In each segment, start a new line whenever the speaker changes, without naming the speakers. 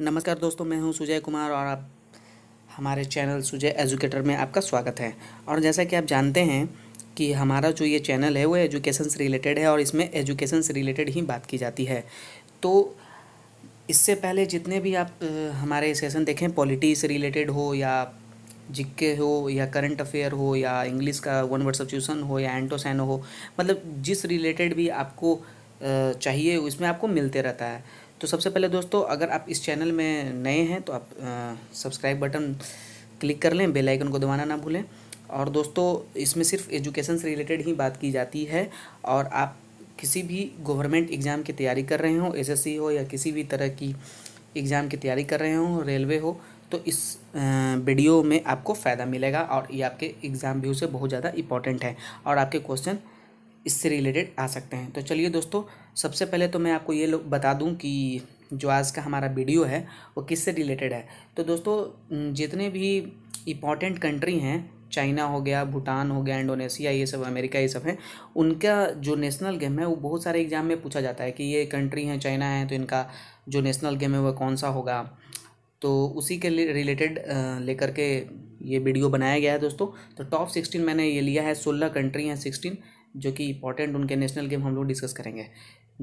नमस्कार दोस्तों मैं हूं सुजय कुमार और आप हमारे चैनल सुजय एजुकेटर में आपका स्वागत है और जैसा कि आप जानते हैं कि हमारा जो ये चैनल है वो एजुकेशन से रिलेटेड है और इसमें एजुकेशन से रिलेटेड ही बात की जाती है तो इससे पहले जितने भी आप हमारे सेशन देखें पॉलिटी से रिलेटेड हो या जिक्के हो या करंट अफेयर हो या इंग्लिश का वन वर्ड सब्सिट्यूशन हो या एंटोसैनो हो मतलब जिस रिलेटेड भी आपको चाहिए उसमें आपको मिलते रहता है तो सबसे पहले दोस्तों अगर आप इस चैनल में नए हैं तो आप सब्सक्राइब बटन क्लिक कर लें बेल आइकन को दबाना ना भूलें और दोस्तों इसमें सिर्फ एजुकेशन से रिलेटेड ही बात की जाती है और आप किसी भी गवर्नमेंट एग्ज़ाम की तैयारी कर रहे हो एसएससी हो या किसी भी तरह की एग्ज़ाम की तैयारी कर रहे हो रेलवे हो तो इस वीडियो में आपको फ़ायदा मिलेगा और ये आपके एग्ज़ाम व्यू से बहुत ज़्यादा इंपॉर्टेंट है और आपके क्वेश्चन इससे रिलेटेड आ सकते हैं तो चलिए दोस्तों सबसे पहले तो मैं आपको ये लोग बता दूं कि जो आज का हमारा वीडियो है वो किससे रिलेटेड है तो दोस्तों जितने भी इम्पॉर्टेंट कंट्री हैं चाइना हो गया भूटान हो गया इंडोनेशिया ये सब अमेरिका ये सब हैं उनका जो नेशनल गेम है वो बहुत सारे एग्जाम में पूछा जाता है कि ये कंट्री हैं चाइना है तो इनका जो नेशनल गेम है वह कौन सा होगा तो उसी के रिलेटेड लेकर के ये वीडियो बनाया गया है दोस्तों तो टॉप सिक्सटीन मैंने ये लिया है सोलह कंट्री हैं सिक्सटीन जो कि इंपॉर्टेंट उनके नेशनल गेम हम लोग डिस्कस करेंगे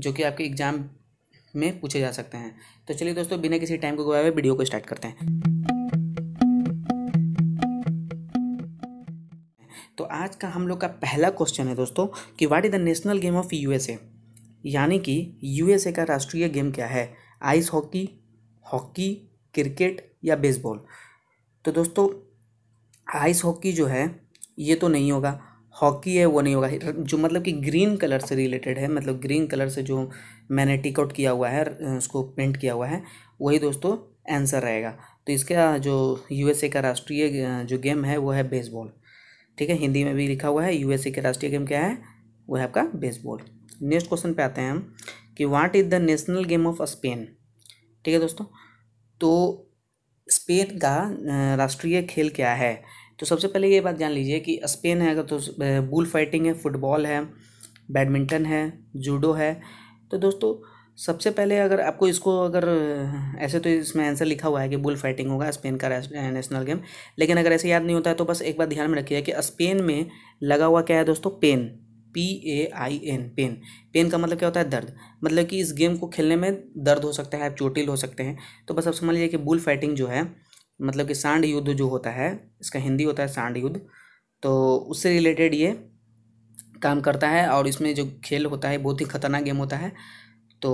जो कि आपके एग्जाम में पूछे जा सकते हैं तो चलिए दोस्तों बिना किसी टाइम को गवाए हुए वीडियो को स्टार्ट करते हैं तो आज का हम लोग का पहला क्वेश्चन है दोस्तों कि what is the national game of USA यानी कि यूएसए का राष्ट्रीय गेम क्या है आइस हॉकी हॉकी क्रिकेट या बेसबॉल तो दोस्तों आइस हॉकी जो है ये तो नहीं होगा हॉकी है वो नहीं होगा जो मतलब कि ग्रीन कलर से रिलेटेड है मतलब ग्रीन कलर से जो मैंने टिकआउट किया हुआ है उसको पेंट किया हुआ है वही दोस्तों आंसर रहेगा तो इसका जो यूएसए का राष्ट्रीय जो गेम है वो है बेसबॉल ठीक है हिंदी में भी लिखा हुआ है यूएसए का राष्ट्रीय गेम क्या है वो है आपका बेसबॉल नेक्स्ट क्वेश्चन पे आते हैं हम कि what is the national game of Spain ठीक है दोस्तों तो स्पेन का राष्ट्रीय खेल क्या है तो सबसे पहले ये बात जान लीजिए कि स्पेन है अगर तो बुल फाइटिंग है फुटबॉल है बैडमिंटन है जूडो है तो दोस्तों सबसे पहले अगर आपको इसको अगर ऐसे तो इसमें आंसर लिखा हुआ है कि बुल फाइटिंग होगा स्पेन का नेशनल गेम लेकिन अगर ऐसे याद नहीं होता है तो बस एक बात ध्यान में रखिए कि स्पेन में लगा हुआ क्या है दोस्तों pen P A I N pen pen का मतलब क्या होता है दर्द मतलब कि इस गेम को खेलने में दर्द हो सकता है आप चोटिल हो सकते हैं तो बस आप समझ लीजिए कि बुल फाइटिंग जो है मतलब कि सांड युद्ध जो होता है इसका हिंदी होता है सांड युद्ध तो उससे रिलेटेड ये काम करता है और इसमें जो खेल होता है बहुत ही खतरनाक गेम होता है तो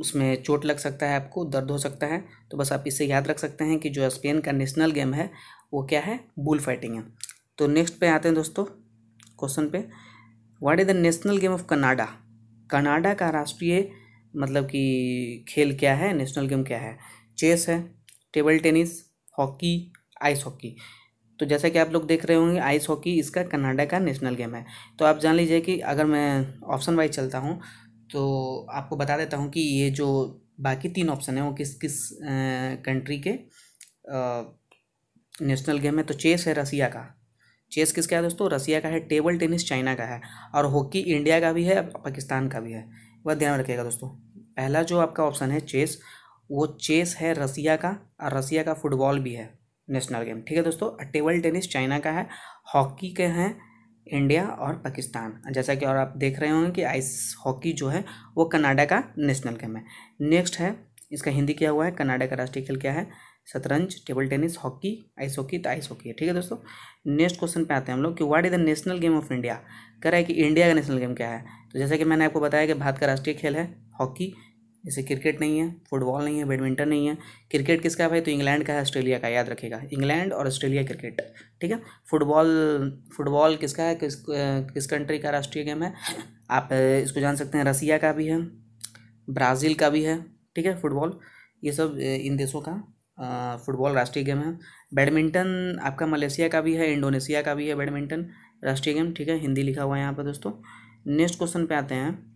उसमें चोट लग सकता है आपको दर्द हो सकता है तो बस आप इसे याद रख सकते हैं कि जो स्पेन का नेशनल गेम है वो क्या है बुल फाइटिंग है तो नेक्स्ट पे आते हैं दोस्तों क्वेश्चन पे what is the national game of Canada Canada का राष्ट्रीय मतलब कि खेल क्या है नेशनल गेम क्या है चेस है table tennis hockey ice hockey तो जैसा कि आप लोग देख रहे होंगे आइस हॉकी इसका कनाडा का नेशनल गेम है तो आप जान लीजिए कि अगर मैं ऑप्शन वाइज चलता हूँ तो आपको बता देता हूँ कि ये जो बाकी तीन ऑप्शन है वो किस किस कंट्री के नेशनल गेम है तो चेस है रसिया का चेस किसका है दोस्तों रसिया का है टेबल टेनिस चाइना का है और हॉकी इंडिया का भी है पाकिस्तान का भी है वह ध्यान रखिएगा दोस्तों पहला जो आपका ऑप्शन है चेस वो चेस है रसिया का और रसिया का फुटबॉल भी है नेशनल गेम ठीक है दोस्तों टेबल टेनिस चाइना का है हॉकी के हैं इंडिया और पाकिस्तान जैसा कि और आप देख रहे होंगे कि आइस हॉकी जो है वो कनाडा का नेशनल गेम है नेक्स्ट है इसका हिंदी क्या हुआ है कनाडा का राष्ट्रीय खेल क्या है शतरंज table tennis hockey ice hockey तो आइस हॉकी है ठीक है दोस्तों नेक्स्ट क्वेश्चन पे आते हैं हम लोग कि what is the national game of India कह रहा है कि इंडिया का नेशनल गेम क्या है तो जैसा कि मैंने आपको बताया कि भारत का राष्ट्रीय खेल है हॉकी जैसे क्रिकेट नहीं है फुटबॉल नहीं है बैडमिंटन नहीं है क्रिकेट किसका है भाई तो इंग्लैंड का है ऑस्ट्रेलिया का याद रखेगा इंग्लैंड और ऑस्ट्रेलिया क्रिकेट ठीक है फुटबॉल फुटबॉल किसका है किस किस कंट्री का राष्ट्रीय गेम है आप इसको जान सकते हैं रसिया का भी है ब्राज़ील का भी है ठीक है फुटबॉल ये सब इन देशों का फुटबॉल राष्ट्रीय गेम है बैडमिंटन आपका मलेशिया का भी है इंडोनेशिया का भी है बैडमिंटन राष्ट्रीय गेम ठीक है हिंदी लिखा हुआ है यहाँ पर दोस्तों नेक्स्ट क्वेश्चन पे आते हैं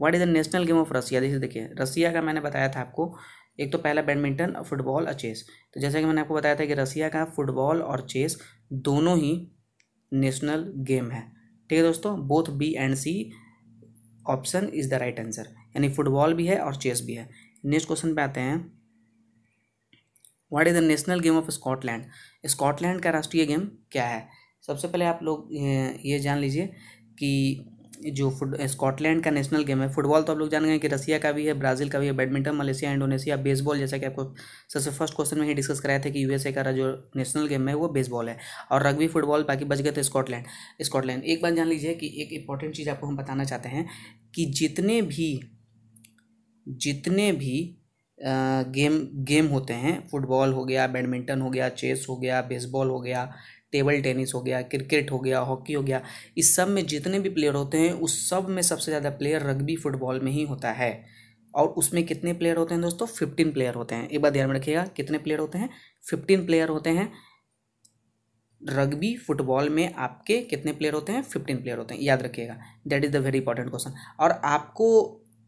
what is the national game of Russia जैसे देखिए रसिया का मैंने बताया था आपको एक तो पहला बैडमिंटन और फुटबॉल और चेस तो जैसे कि मैंने आपको बताया था कि रसिया का फुटबॉल और चेस दोनों ही नेशनल गेम है ठीक है दोस्तों both B and C option is the right answer यानी फुटबॉल भी है और चेस भी है नेक्स्ट क्वेश्चन पे आते हैं what is the national game of Scotland Scotland का राष्ट्रीय गेम क्या है सबसे पहले आप लोग ये जान लीजिए कि जो फुट स्कॉटलैंड का नेशनल गेम है फुटबॉल तो आप लोग जान गए कि रसिया का भी है ब्राजील का भी है बैडमिंटन मलेशिया इंडोनेशिया बेसबॉल जैसा कि आपको सबसे फर्स्ट क्वेश्चन में ही डिस्कस कराया था कि यूएसए का जो नेशनल गेम है वो बेसबॉल है और रग्बी फुटबॉल बाकी बच गए थे स्कॉटलैंड स्कॉटलैंड एक बार जान लीजिए कि एक इंपॉर्टेंट चीज़ आपको हम बताना चाहते हैं कि जितने भी जितने भी गेम गेम होते हैं फुटबॉल हो गया बैडमिंटन हो गया चेस हो गया बेसबॉल हो गया टेबल टेनिस हो गया क्रिकेट हो गया हॉकी हो गया इस सब में जितने भी प्लेयर होते हैं उस सब में सबसे ज़्यादा प्लेयर रग्बी फुटबॉल में ही होता है और उसमें कितने प्लेयर होते हैं दोस्तों फिफ्टीन प्लेयर होते हैं एक बार ध्यान में रखिएगा कितने प्लेयर होते हैं फिफ्टीन प्लेयर होते हैं रग्बी फुटबॉल में आपके कितने प्लेयर होते हैं फिफ्टीन प्लेयर होते हैं याद रखिएगा that is the very important question और आपको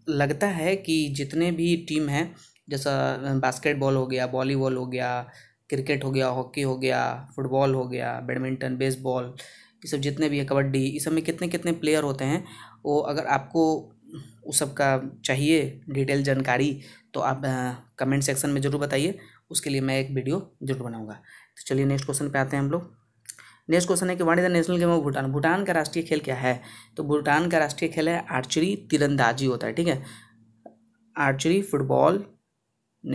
लगता है कि जितने भी टीम हैं जैसा बास्केटबॉल हो गया वॉलीबॉल हो गया क्रिकेट हो गया हॉकी हो गया फुटबॉल हो गया बैडमिंटन बेसबॉल ये सब जितने भी है कबड्डी इस सब में कितने कितने प्लेयर होते हैं वो अगर आपको उस सब का चाहिए डिटेल जानकारी तो आप कमेंट सेक्शन में ज़रूर बताइए उसके लिए मैं एक वीडियो जरूर बनाऊंगा तो चलिए नेक्स्ट क्वेश्चन पे आते हैं हम लोग नेक्स्ट क्वेश्चन है कि what is the national game of Bhutan Bhutan का राष्ट्रीय खेल क्या है तो भूटान का राष्ट्रीय खेल है आर्चरी तीरंदाजी होता है ठीक है आर्चरी फुटबॉल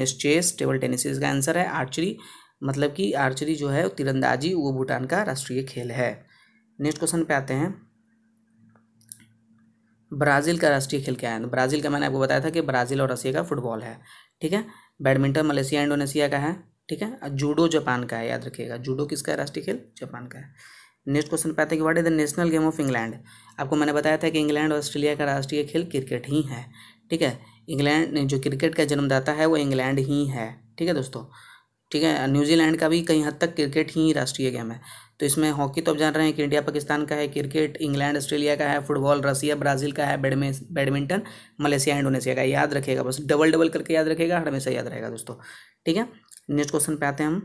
नेस्ट चेस टेबल टेनिस इसका आंसर है आर्चरी मतलब कि आर्चरी जो है तिरंदाजी वो भूटान का राष्ट्रीय खेल है नेक्स्ट क्वेश्चन पे आते हैं ब्राज़ील का राष्ट्रीय खेल क्या है ब्राज़ील का मैंने आपको बताया था कि ब्राज़ील और रसिया का फुटबॉल है ठीक है बैडमिंटन मलेशिया इंडोनेशिया का है ठीक है जूडो जापान का है याद रखिएगा जूडो किसका है राष्ट्रीय खेल जापान का है नेक्स्ट क्वेश्चन पे आता है कि what is the national game of England आपको मैंने बताया था कि इंग्लैंड और ऑस्ट्रेलिया का राष्ट्रीय खेल क्रिकेट ही है ठीक है इंग्लैंड जो क्रिकेट का जन्मदाता है वो इंग्लैंड ही है ठीक है दोस्तों ठीक है न्यूजीलैंड का भी कहीं हद तक क्रिकेट ही राष्ट्रीय गेम है तो इसमें हॉकी तो आप जान रहे हैं कि इंडिया पाकिस्तान का है क्रिकेट इंग्लैंड ऑस्ट्रेलिया का है फुटबॉल रसिया ब्राज़ील का है बैडमिंटन मलेशिया इंडोनेशिया का याद रखेगा बस डबल डबल करके याद रखेगा हमेशा याद रहेगा दोस्तों ठीक है नेक्स्ट क्वेश्चन पे आते हैं हम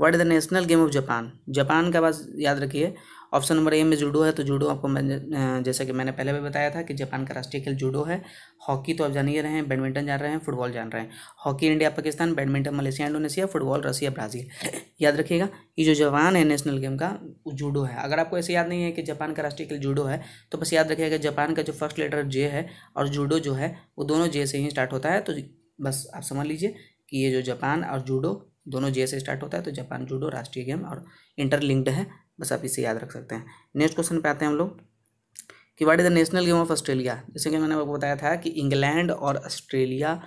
what is the national game of Japan Japan का बस याद रखिए ऑप्शन नंबर ए में जूडो है तो जूडो आपको जैसा कि मैंने पहले भी बताया था कि जापान का राष्ट्रीय खेल जूडो है हॉकी तो आप जान ही रहे हैं बैडमिंटन जान रहे हैं फुटबॉल जान रहे हैं hockey India Pakistan badminton Malaysia Indonesia football Russia Brazil याद रखिएगा ये जो जापान है नेशनल गेम का वो जूडो है अगर आपको ऐसे याद नहीं है कि जापान का राष्ट्रीय खेल जूडो है तो बस याद रखिएगा जापान का जो फर्स्ट लेटर जे है और जूडो जो है वो दोनों जे से ही स्टार्ट होता है तो बस आप समझ लीजिए कि ये जो जापान और जूडो दोनों जे से स्टार्ट होता है तो जापान जूडो राष्ट्रीय गेम और इंटरलिंक्ड है बस आप इसे याद रख सकते हैं नेक्स्ट क्वेश्चन पे आते हैं हम लोग कि what is the national game of Australia जैसे कि मैंने आपको बताया था कि इंग्लैंड और ऑस्ट्रेलिया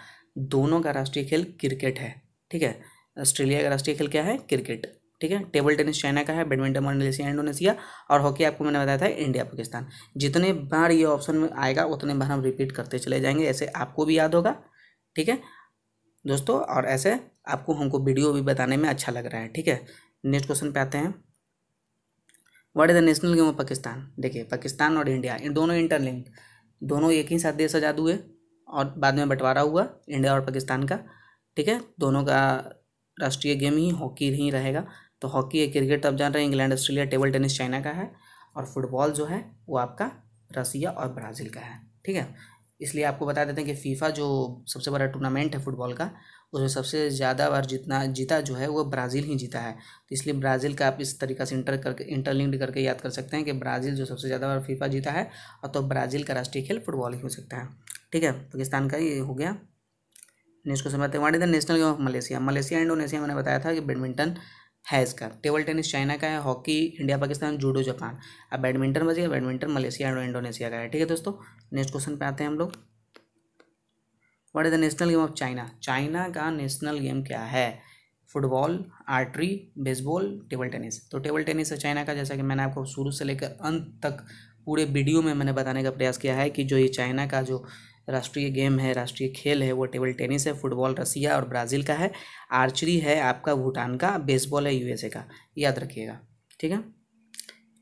दोनों का राष्ट्रीय खेल क्रिकेट है ठीक है ऑस्ट्रेलिया का राष्ट्रीय खेल क्या है क्रिकेट ठीक है टेबल टेनिस चाइना का है बैडमिंटन मलेशिया इंडोनेशिया और हॉकी आपको मैंने बताया था इंडिया पाकिस्तान जितने बार ये ऑप्शन में आएगा उतने बार हम रिपीट करते चले जाएंगे ऐसे आपको भी याद होगा ठीक है दोस्तों और ऐसे आपको हमको वीडियो भी बताने में अच्छा लग रहा है ठीक है नेक्स्ट क्वेश्चन पे आते हैं what is the national game of Pakistan देखिए पाकिस्तान और इंडिया इन दोनों इंटरलिंक दोनों एक ही साथ देश आज़ाद हुए और बाद में बंटवारा हुआ इंडिया और पाकिस्तान का ठीक है दोनों का राष्ट्रीय गेम ही हॉकी ही रहेगा तो हॉकी या क्रिकेट तो आप जान रहे हैं England Australia table tennis China का है और फुटबॉल जो है वो आपका रसिया और ब्राज़ील का है ठीक है इसलिए आपको बता देते हैं कि फीफा जो सबसे बड़ा टूर्नामेंट है फुटबॉल का उसमें सबसे ज़्यादा बार जितना जीता जो है वो ब्राज़ील ही जीता है तो इसलिए ब्राज़ील का आप इस तरीका से इंटर करके इंटरलिंक्ड करके याद कर सकते हैं कि ब्राज़ील जो सबसे ज़्यादा बार फीफा जीता है और तो ब्राज़ील का राष्ट्रीय खेल फुटबॉल ही हो सकता है ठीक है पाकिस्तान का ये हो गया नेक्स्ट क्वेश्चन बताते हैं what the national game of Malaysia Malaysia Indonesia मैंने बताया था कि बैडमिंटन है इसका टेबल टेनिस चाइना का है hockey India Pakistan judo Japan अब बैडमिंटन बजे बैडमिंटन मलेशिया और इंडोनेशिया का है ठीक है दोस्तों नेक्स्ट क्वेश्चन पे आते हैं हम लोग what is the national game of China China का नेशनल गेम क्या है football archery baseball table tennis तो टेबल टेनिस है चाइना का जैसा कि मैंने आपको शुरू से लेकर अंत तक पूरे वीडियो में मैंने बताने का प्रयास किया है कि जो ये चाइना का जो राष्ट्रीय गेम है राष्ट्रीय खेल है वो टेबल टेनिस है फुटबॉल रसिया और ब्राज़ील का है आर्चरी है आपका भूटान का बेसबॉल है यूएसए का याद रखिएगा ठीक है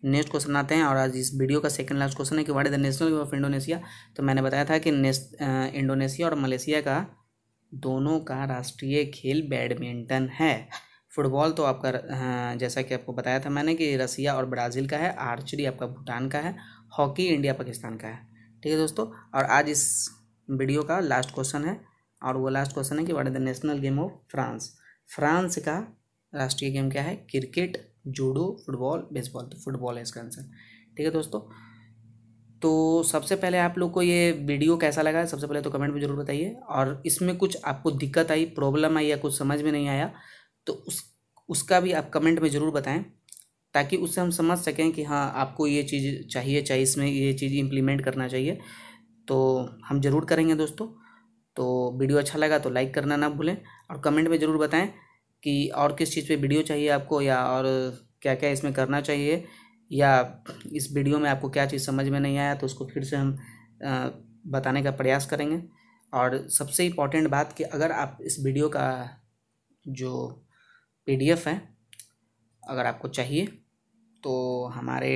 नेक्स्ट क्वेश्चन आते हैं और आज इस वीडियो का सेकंड लास्ट क्वेश्चन है कि what is the national of Indonesia तो मैंने बताया था कि इंडोनेशिया और मलेशिया का दोनों का राष्ट्रीय खेल बैडमिंटन है फुटबॉल तो आपका जैसा कि आपको बताया था मैंने कि रसिया और ब्राज़ील का है आर्चरी आपका भूटान का है हॉकी इंडिया पाकिस्तान का है ठीक है दोस्तों और आज इस वीडियो का लास्ट क्वेश्चन है और वो लास्ट क्वेश्चन है कि what is the national game of France France का राष्ट्रीय गेम क्या है क्रिकेट जूडो फुटबॉल बेसबॉल तो फुटबॉल है इसका आंसर ठीक है दोस्तों तो सबसे पहले आप लोग को ये वीडियो कैसा लगा सबसे पहले तो कमेंट में ज़रूर बताइए और इसमें कुछ आपको दिक्कत आई प्रॉब्लम आई या कुछ समझ में नहीं आया तो उस उसका भी आप कमेंट में ज़रूर बताएं ताकि उससे हम समझ सकें कि हाँ आपको ये चीज़ चाहिए चाहिए इसमें ये चीज़ इम्प्लीमेंट करना चाहिए तो हम ज़रूर करेंगे दोस्तों तो वीडियो अच्छा लगा तो लाइक करना ना भूलें और कमेंट में ज़रूर बताएं कि और किस चीज़ पे वीडियो चाहिए आपको या और क्या क्या इसमें करना चाहिए या इस वीडियो में आपको क्या चीज़ समझ में नहीं आया तो उसको फिर से हम बताने का प्रयास करेंगे और सबसे इम्पॉर्टेंट बात कि अगर आप इस वीडियो का जो पी है अगर आपको चाहिए तो हमारे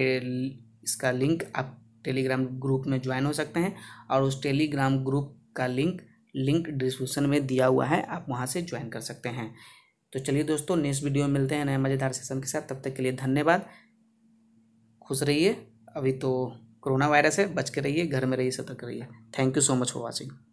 इसका लिंक आप टेलीग्राम ग्रुप में ज्वाइन हो सकते हैं और उस टेलीग्राम ग्रुप का लिंक लिंक डिस्क्रिप्शन में दिया हुआ है आप वहाँ से ज्वाइन कर सकते हैं तो चलिए दोस्तों नेक्स्ट वीडियो में मिलते हैं नए मज़ेदार सेशन के साथ तब तक के लिए धन्यवाद खुश रहिए अभी तो कोरोना वायरस है बच के रहिए घर में रहिए सतर्क रहिए thank you so much for watching